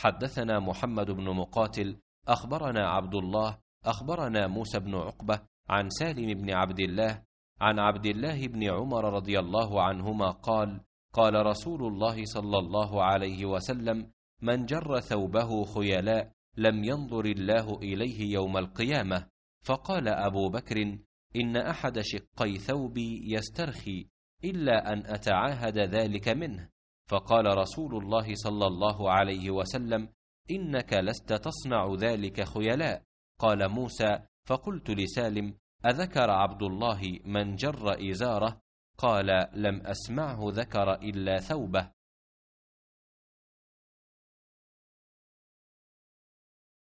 حدثنا محمد بن مقاتل اخبرنا عبد الله اخبرنا موسى بن عقبه عن سالم بن عبد الله عن عبد الله بن عمر رضي الله عنهما قال قال رسول الله صلى الله عليه وسلم من جر ثوبه خيلاء لم ينظر الله اليه يوم القيامه فقال ابو بكر ان احد شقي ثوبي يسترخي الا ان اتعاهد ذلك منه فقال رسول الله صلى الله عليه وسلم انك لست تصنع ذلك خيلاء قال موسى فقلت لسالم اذكر عبد الله من جر ازاره قال لم اسمعه ذكر الا ثوبه